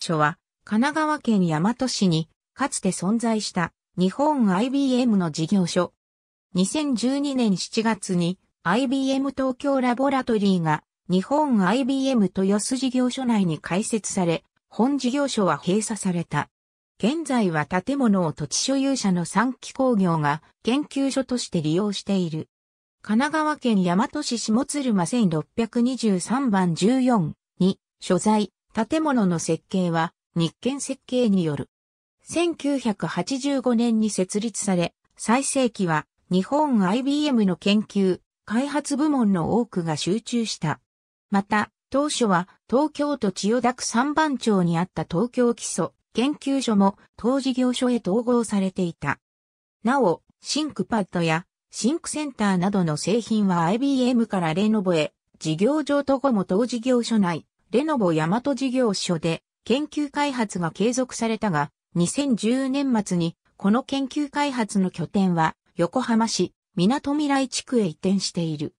所は、神奈川県大和市に、かつて存在した日本 IBM の事業所。2012年7月に IBM 東京ラボラトリーが日本 IBM 豊洲事業所内に開設され、本事業所は閉鎖された。現在は建物を土地所有者の三期工業が研究所として利用している。神奈川県大和市下鶴間1623番14に所在、建物の設計は日建設計による。1985年に設立され、最盛期は日本 IBM の研究、開発部門の多くが集中した。また、当初は東京都千代田区三番町にあった東京基礎研究所も当事業所へ統合されていた。なお、シンクパッドやシンクセンターなどの製品は IBM からレノボへ事業所と後も当事業所内レノボヤマト事業所で研究開発が継続されたが、2010年末にこの研究開発の拠点は横浜市港未来地区へ移転している。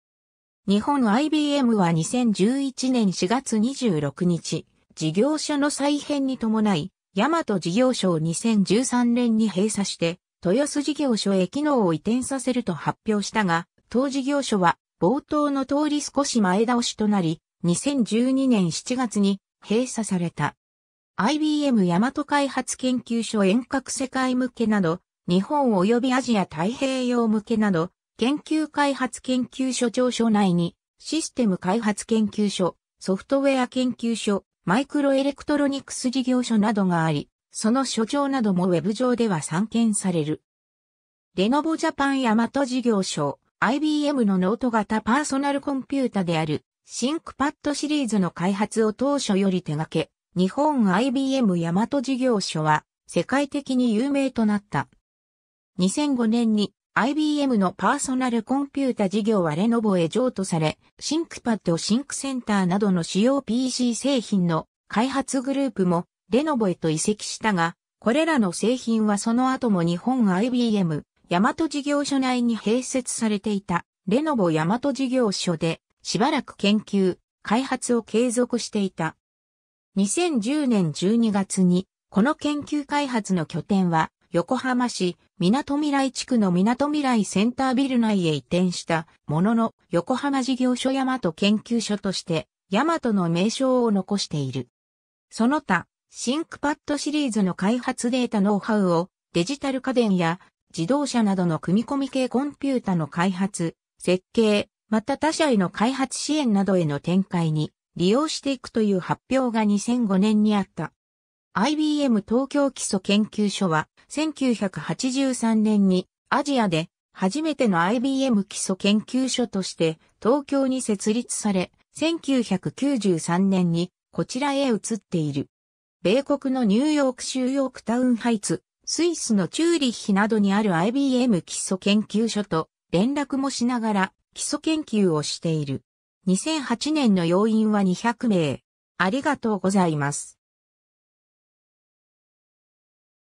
日本 IBM は2011年4月26日、事業所の再編に伴い、ヤマト事業所を2013年に閉鎖して、豊洲事業所へ機能を移転させると発表したが、当事業所は冒頭の通り少し前倒しとなり、2012年7月に閉鎖された。IBM 大和開発研究所遠隔世界向けなど、日本及びアジア太平洋向けなど、研究開発研究所長所内に、システム開発研究所、ソフトウェア研究所、マイクロエレクトロニクス事業所などがあり、その所長などもウェブ上では散見される。レノボジャパンヤマト事業所、IBM のノート型パーソナルコンピュータであるシンクパッドシリーズの開発を当初より手掛け、日本 IBM ヤマト事業所は世界的に有名となった。2005年に IBM のパーソナルコンピュータ事業はレノボへ譲渡され、シンクパッドシンクセンターなどの主要 PC 製品の開発グループもレノボへと移籍したが、これらの製品はその後も日本 IBM ヤマト事業所内に併設されていたレノボヤマト事業所でしばらく研究、開発を継続していた。2010年12月に、この研究開発の拠点は、横浜市、港未来地区の港未来センタービル内へ移転したものの、横浜事業所大和研究所として、大和の名称を残している。その他、シンクパッドシリーズの開発データノウハウをデジタル家電や自動車などの組み込み系コンピュータの開発、設計、また他社への開発支援などへの展開に利用していくという発表が2005年にあった。IBM 東京基礎研究所は1983年にアジアで初めての IBM 基礎研究所として東京に設立され、1993年にこちらへ移っている。米国のニューヨーク州ヨークタウンハイツ、スイスのチューリッヒなどにある IBM 基礎研究所と連絡もしながら基礎研究をしている。2008年の要員は200名。ありがとうございます。